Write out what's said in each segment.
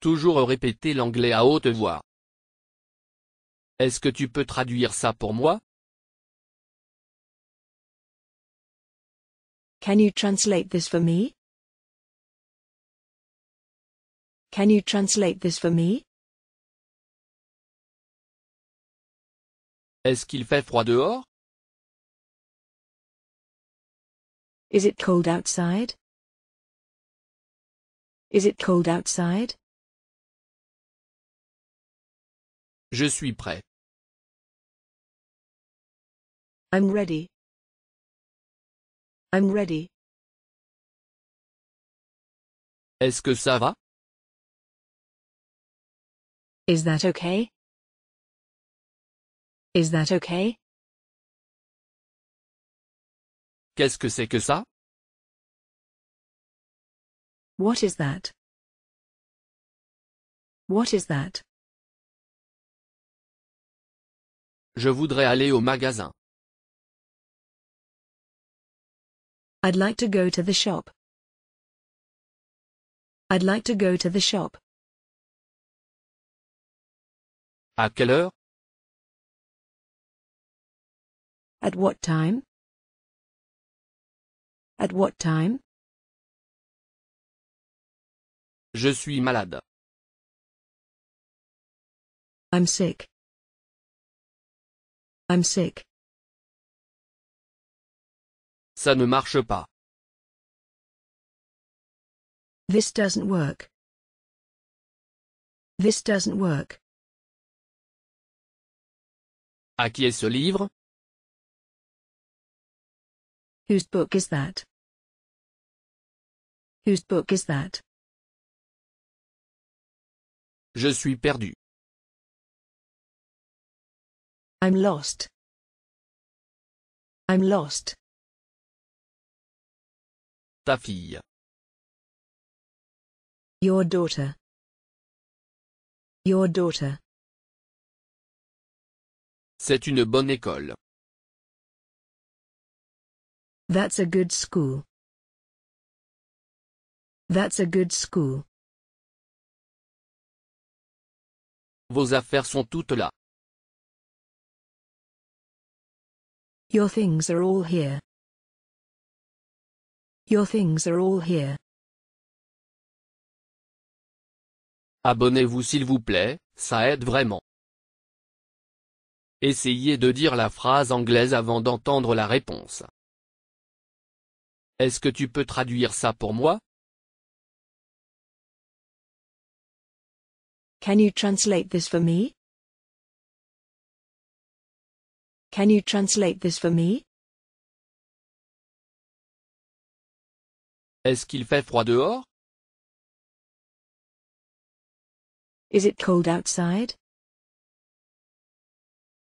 Toujours répéter l'anglais à haute voix. Est-ce que tu peux traduire ça pour moi Can you translate this for me? Can you translate this for me? Est-ce qu'il fait froid dehors? Is it cold outside? Is it cold outside? Je suis prêt. I'm ready. I'm ready. Est-ce que ça va? Is that okay? Is that okay? Qu'est-ce que c'est que ça? What is that? What is that? Je voudrais aller au magasin. I'd like to go to the shop. I'd like to go to the shop. À quelle heure? At what time? At what time? Je suis malade. I'm sick. I'm sick. Ça ne marche pas. This doesn't work. This doesn't work. À qui est ce livre? Whose book is that? Whose book is that? Je suis perdu. I'm lost. I'm lost. Ta fille. Your daughter. Your daughter. C'est une bonne école. That's a good school. That's a good school. Vos affaires sont toutes là. Your things are all here. Your things are all here. Abonnez-vous s'il vous plaît, ça aide vraiment. Essayez de dire la phrase anglaise avant d'entendre la réponse. Est-ce que tu peux traduire ça pour moi? Can you translate this for me? Can you translate this for me? Est-ce qu'il fait froid dehors? Is it cold outside?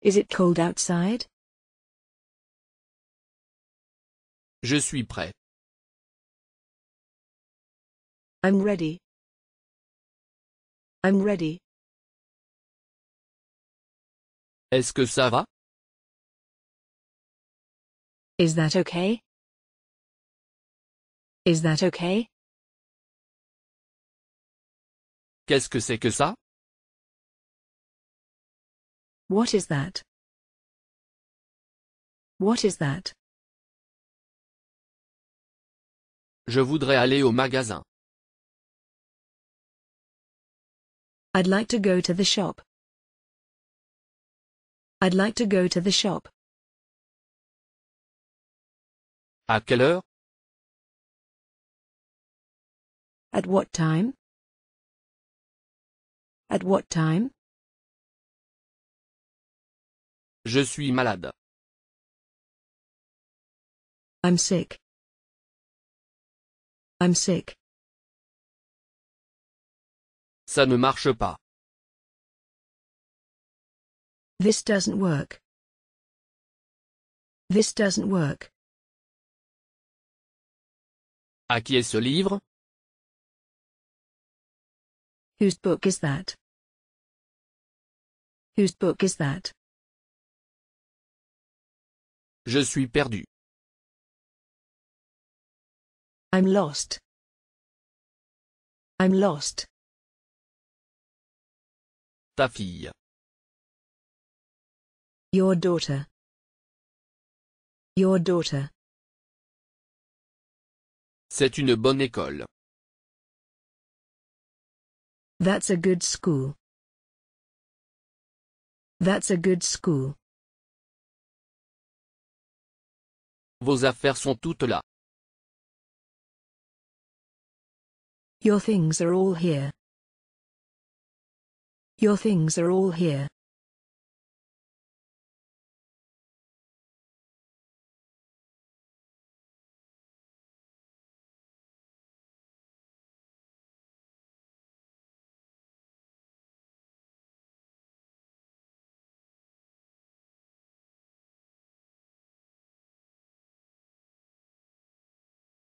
Is it cold outside? Je suis prêt. I'm ready. I'm ready. Est-ce que ça va? Is that okay? Is that okay? Qu'est-ce que c'est que ça? What is that? What is that? Je voudrais aller au magasin. I'd like to go to the shop. I'd like to go to the shop. À quelle heure At what time At what time Je suis malade. I'm sick. I'm sick. Ça ne marche pas. This doesn't work. This doesn't work. À qui est ce livre? Whose book is that? Whose book is that? Je suis perdu. I'm lost. I'm lost. Ta fille. Your daughter. Your daughter. C'est une bonne école. That's a good school. That's a good school. Vos affaires sont toutes là. Your things are all here. Your things are all here.